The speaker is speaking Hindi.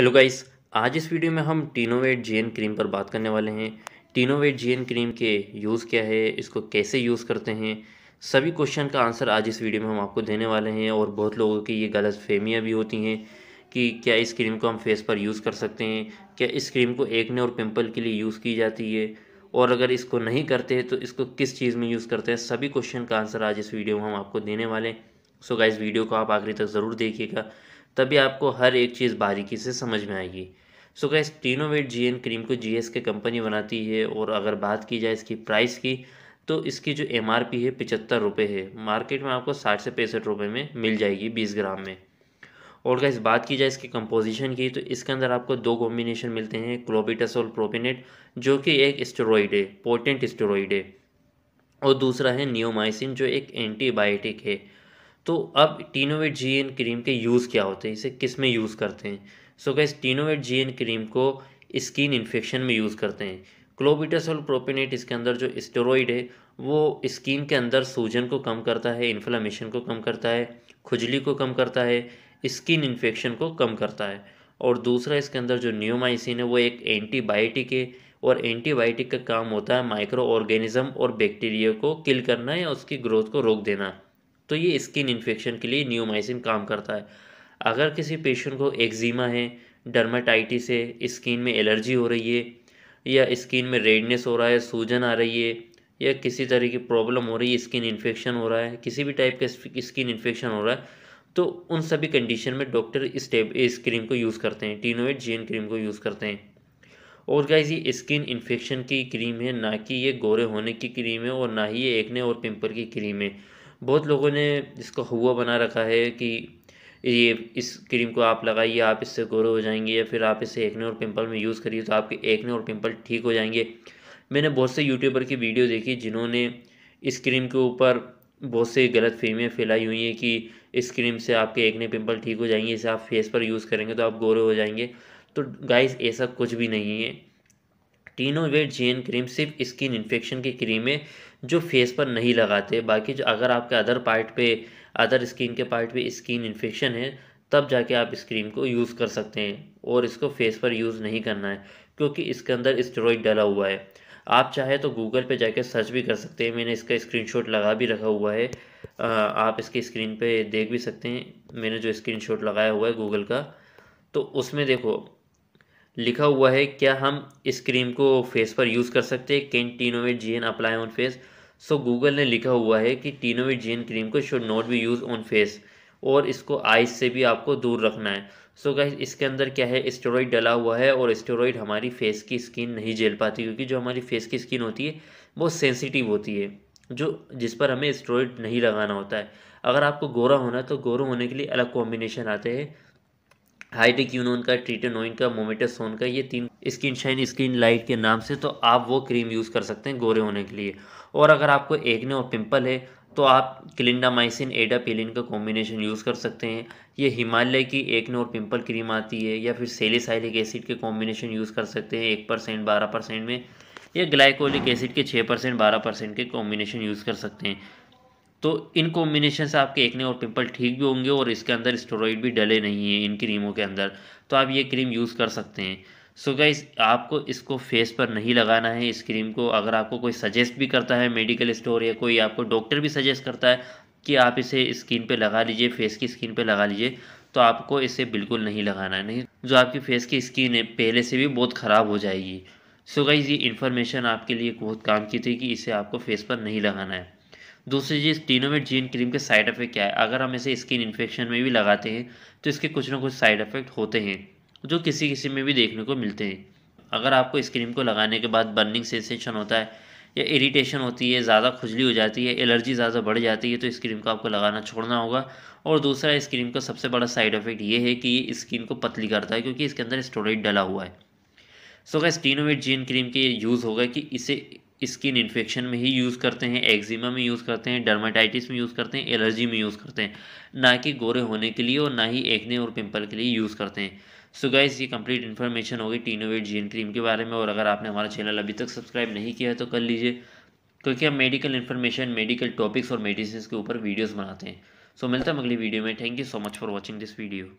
हेलो गाइस आज इस वीडियो में हम टीनोवेट जी क्रीम पर बात करने वाले हैं टीनोवेट जी क्रीम के यूज़ क्या है इसको कैसे यूज़ करते हैं सभी क्वेश्चन का आंसर आज इस वीडियो में हम आपको देने वाले हैं और बहुत लोगों की ये गलत फहमियाँ भी होती हैं कि क्या इस क्रीम को हम फेस पर यूज़ कर सकते हैं क्या इस क्रीम को एकने और पिम्पल के लिए यूज़ की जाती है और अगर इसको नहीं करते हैं तो इसको किस चीज़ में यूज़ करते हैं सभी क्वेश्चन का आंसर आज इस वीडियो में हम आपको देने वाले हैं सो गाइज़ वीडियो को आप आखिरी तक ज़रूर देखिएगा तभी आपको हर एक चीज़ बारीकी से समझ में आएगी सो क्या इस टीनोवेट जी एन क्रीम को जी एस के कंपनी बनाती है और अगर बात की जाए इसकी प्राइस की तो इसकी जो एम आर पी है पिचहत्तर रुपये है मार्केट में आपको साठ से पैंसठ रुपये में मिल जाएगी बीस ग्राम में और इस बात की जाए इसके कंपोजिशन की तो इसके अंदर आपको दो कॉम्बिनेशन मिलते हैं क्लोबिटासोल प्रोपिनेट जो कि एक स्टेरॉइड है पोटेंट स्टेरॉइड है और दूसरा है नियोमाइसिन जो एक एंटीबायोटिक है तो अब टीनोवेट जी एन क्रीम के यूज़ क्या होते हैं इसे किस में यूज़ करते हैं so guys Tenovate G N cream को स्किन इन्फेक्शन में यूज़ करते हैं क्लोबिटासोल प्रोपिनेट इसके अंदर जो स्टेरॉइड है वो स्किन के अंदर सूजन को कम करता है इन्फ्लामेशन को कम करता है खुजली को कम करता है स्किन इन्फेक्शन को कम करता है और दूसरा इसके अंदर जो न्योमाइसिन है वो एक एंटीबायोटिक है और एंटीबायोटिक का काम होता है माइक्रो ऑर्गेनिज्म और बैक्टीरिया को किल करना या उसकी ग्रोथ को रोक देना तो ये स्किन इन्फेक्शन के लिए न्यूमाइसिन काम करता है अगर किसी पेशेंट को एक्जिमा है डर्माटाइटिस है स्किन में एलर्जी हो रही है या स्किन में रेडनेस हो रहा है सूजन आ रही है या किसी तरह की प्रॉब्लम हो रही है स्किन इन्फेक्शन हो रहा है किसी भी टाइप का स्किन इन्फेक्शन हो रहा है तो उन सभी कंडीशन में डॉक्टर स्टेप इस क्रीम को यूज़ करते हैं टीनोएट जीन क्रीम को यूज़ करते हैं और गाइज ये स्किन इन्फेक्शन की क्रीम है ना कि ये गोरे होने की क्रीम है और ना ही ये एकने और पिंपल की क्रीम है बहुत लोगों ने इसको हुआ बना रखा है कि ये इस क्रीम को आप लगाइए आप इससे गोरे हो जाएंगे या फिर आप इसे एकने और पिंपल में यूज़ करिए तो आपके एकने और पिंपल ठीक हो जाएंगे मैंने बहुत से यूट्यूबर की वीडियो देखी जिन्होंने इस क्रीम के ऊपर बहुत से गलत फहमियाँ फैलाई हुई हैं कि इस क्रीम से आपके एकने पिंपल ठीक हो जाएंगे इसे आप फेस पर यूज़ करेंगे तो आप गोरे हो जाएंगे तो गाइस ऐसा कुछ भी नहीं है टीनोवेट जी एन क्रीम सिर्फ स्किन इन्फेक्शन की क्रीम है जो फेस पर नहीं लगाते बाकी जो अगर आपके अदर पार्ट पे अदर स्किन के पार्ट पे स्किन इन्फेक्शन है तब जाके आप इस क्रीम को यूज़ कर सकते हैं और इसको फेस पर यूज़ नहीं करना है क्योंकि इसके अंदर स्टेरॉइड डला हुआ है आप चाहे तो गूगल पे जाके सर्च भी कर सकते हैं मैंने इसका स्क्रीन लगा भी रखा हुआ है आप इसके स्क्रीन पर देख भी सकते हैं मैंने जो स्क्रीन लगाया हुआ है गूगल का तो उसमें देखो लिखा हुआ है क्या हम इस क्रीम को फेस पर यूज़ कर सकते हैं can Tenovate G N apply on face so Google ने लिखा हुआ है कि टीनोवेट जी एन क्रीम को should not be use on face और इसको आइज से भी आपको दूर रखना है सो so गाइज इसके अंदर क्या है स्टेरॉइड डला हुआ है और स्टेरॉइड हमारी फेस की स्किन नहीं झेल पाती क्योंकि जो हमारी फेस की स्किन होती है वो सेंसिटिव होती है जो जिस पर हमें स्टेरॉइड नहीं लगाना होता है अगर आपको गोरा होना है तो गोरा होने के लिए अलग कॉम्बिनेशन आते हैं हाईटेक यूनोन का ट्रीटेनोइन का मोमेटासोन का ये तीन स्किन शाइन स्किन लाइट के नाम से तो आप वो क्रीम यूज़ कर सकते हैं गोरे होने के लिए और अगर आपको एकने और पिंपल है तो आप क्लिंडामाइसिन एडापेलिन का कॉम्बिनेशन यूज़ कर सकते हैं ये हिमालय की एकने और पिंपल क्रीम आती है या फिर सेलिसाइलिक एसिड के कॉम्बिनेशन यूज़ कर सकते हैं एक परसेंट बारह परसेंट में या ग्लाइकोलिक एसिड के छः परसेंट बारह परसेंट के कॉम्बिनेशन यूज़ कर सकते हैं तो इन कॉम्बिनेशन से आपके एकने और पिंपल ठीक भी होंगे और इसके अंदर स्टोरॉइड भी डले नहीं हैं इन क्रीमों के अंदर तो आप ये क्रीम यूज़ कर सकते हैं सो so आपको इसको फेस पर नहीं लगाना है इस क्रीम को अगर आपको कोई सजेस्ट भी करता है मेडिकल स्टोर या कोई आपको डॉक्टर भी सजेस्ट करता है कि आप इसे स्किन पे लगा लीजिए फेस की स्किन पे लगा लीजिए तो आपको इसे बिल्कुल नहीं लगाना है नहीं जो आपकी फेस की स्किन है पहले से भी बहुत ख़राब हो जाएगी सो so गाइज़ ये इन्फॉर्मेशन आपके लिए बहुत काम की थी कि इसे आपको फेस पर नहीं लगाना है दूसरी चीज़ टीनोमेट जीन क्रीम के साइड इफ़ेक्ट क्या है अगर हम इसे स्किन इन्फेक्शन में भी लगाते हैं तो इसके कुछ ना कुछ साइड इफ़ेक्ट होते हैं जो किसी किसी में भी देखने को मिलते हैं अगर आपको इस क्रीम को लगाने के बाद बर्निंग सेंसेशन होता है या इरीटेशन होती है ज़्यादा खुजली हो जाती है एलर्जी ज़्यादा बढ़ जाती है तो इस क्रीम को आपको लगाना छोड़ना होगा और दूसरा इस क्रीम का सबसे बड़ा साइड इफ़ेक्ट ये है कि ये स्किन को पतली करता है क्योंकि इसके अंदर स्टोरेज डला हुआ है so guys Tenovate G N cream के यूज़ होगा कि इसे स्किन इन्फेक्शन में ही यूज़ करते हैं एक्जिमा में यूज़ करते हैं डर्माटाइटिस में यूज़ करते हैं एलर्जी में यूज़ करते हैं ना कि गोरे होने के लिए और ना ही एक्ने और पिंपल के लिए यूज़ करते हैं सो so गाइस ये कंप्लीट इन्फॉर्मेशन होगी टीनोवेट जीन क्रीम के बारे में और अगर आपने हमारा चैनल अभी तक सब्सक्राइब नहीं किया है तो कर लीजिए क्योंकि हम मेडिकल इन्फॉर्मेशन मेडिकल टॉपिक्स और मेडिसिन के ऊपर वीडियोज़ बनाते हैं सो so, मिलता हम अगली वीडियो में thank you so much for watching this video